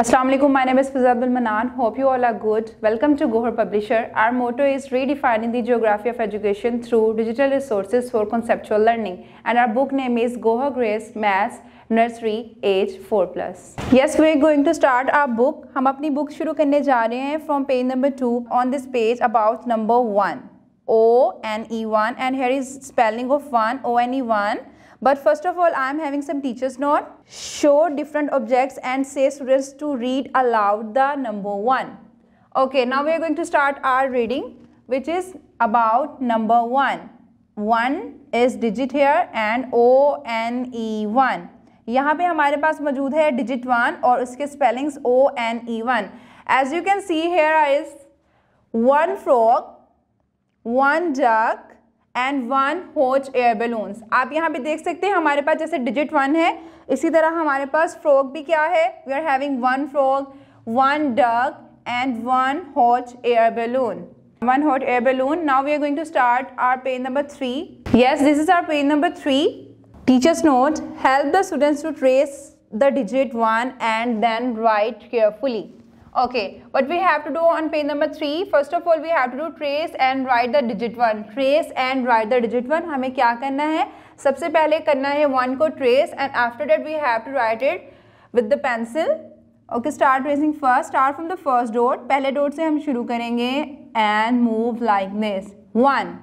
Assalamu alaikum, my name is Fizabul Manan. Hope you all are good. Welcome to Gohar Publisher. Our motto is redefining the geography of education through digital resources for conceptual learning. And our book name is Goha Grace Maths Nursery Age 4 Plus. Yes, we are going to start our book. We book going to start our book from page number 2 on this page about number 1. O and E1. And here is spelling of 1, O and E1. But first of all, I am having some teacher's note. Show different objects and say students to read aloud the number one. Okay, now we are going to start our reading which is about number one. One is digit here and O N E one. यहाँ पे हमारे पास मौजूद है digit one और उसके spellings N E one. As you can see here is one frog, one duck. And one hot air balloons आप यहाँ पे देख सकते हैं हमारे पास जैसे डिजिट वन है इसी तरह हमारे पास फ्रॉग भी क्या है we are having one frog one duck and one hot air balloon one hot air balloon now we are going to start our page number three yes this is our page number three teachers note help the students to trace the digit one and then write carefully okay what we have to do on page number three, first of all we have to do trace and write the digit one. Trace and write the digit one. हमें क्या करना है सबसे पहले करना है one को trace and after that we have to write it with the pencil okay start tracing first start from the first dot पहले डोट से हम शुरू करेंगे and move like this one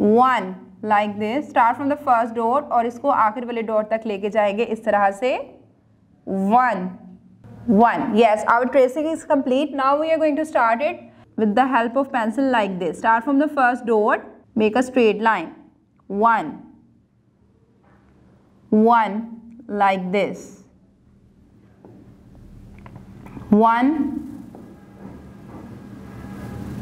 one like this start from the first dot और इसको आखिर वाले dot तक लेके जाएंगे इस तरह से one 1. Yes, our tracing is complete. Now we are going to start it with the help of pencil like this. Start from the first dot, make a straight line. 1, 1 like this. 1,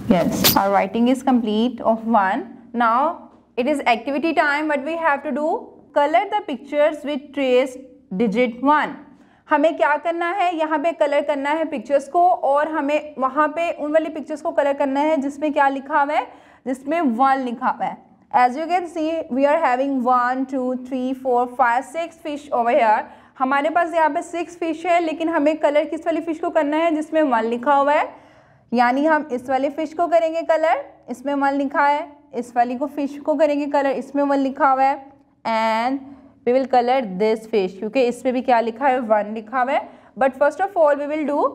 yes, our writing is complete of 1. Now it is activity time, what we have to do? Color the pictures with trace digit 1. हमें क्या करना है यहाँ पे colour करना है pictures को और हमें वहाँ पे उन वाली पिक्चर्स को कलर करना है जिसमें क्या लिखा हुआ है जिसमें वन लिखा हुआ है as you can see we are having one two three four five six fish over here हमारे पास यहाँ पे सिक्स फिश है लेकिन हमें कलर किस वाली फिश को करना है जिसमें वन लिखा हुआ है यानी हम इस वाली फिश को करेंगे कलर इसमें वन लिखा है इस वाली को फिश को करेंगे कलर इसमें वन लिखा हुआ है and we will colour this fish क्योंकि इसमें भी क्या लिखा है वन लिखा हुआ है but first of all we will do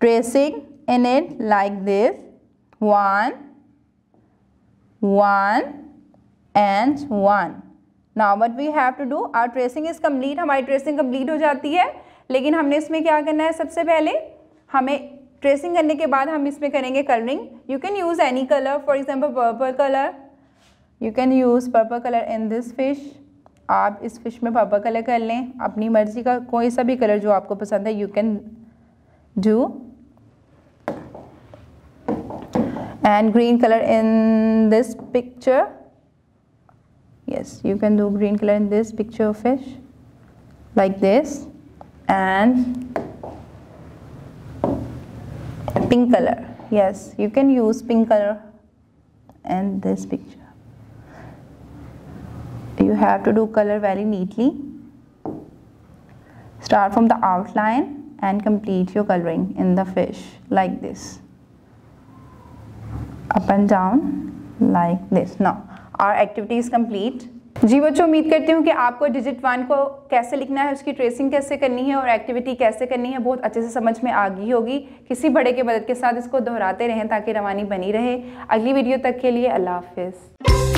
tracing in it like this one one and one now what we have to do our tracing is complete हमारी ट्रेसिंग कम्प्लीट हो जाती है लेकिन हमने इसमें क्या करना है सबसे पहले हमें ट्रेसिंग करने के बाद हम इसमें करेंगे colouring you can use any colour for example purple colour you can use purple colour in this fish आप इस फिश में पर्पल कलर कर लें अपनी मर्जी का कोई सा भी कलर जो आपको पसंद है you can do and green colour in this picture yes you can do green colour in this picture of fish like this and pink colour yes you can use pink colour and this picture you have to do color very neatly start from the outline and complete your coloring in the fish like this up and down like this now our activity is complete जी बच्चों उम्मीद करती हूँ कि आपको digit one को कैसे लिखना है उसकी ट्रेसिंग कैसे करनी है और एक्टिविटी कैसे करनी है बहुत अच्छे से समझ में आ गई होगी किसी बड़े के मदद के साथ इसको दोहराते रहें ताकि रवानी बनी रहे अगली वीडियो तक के लिए अल्लाह हाफिज़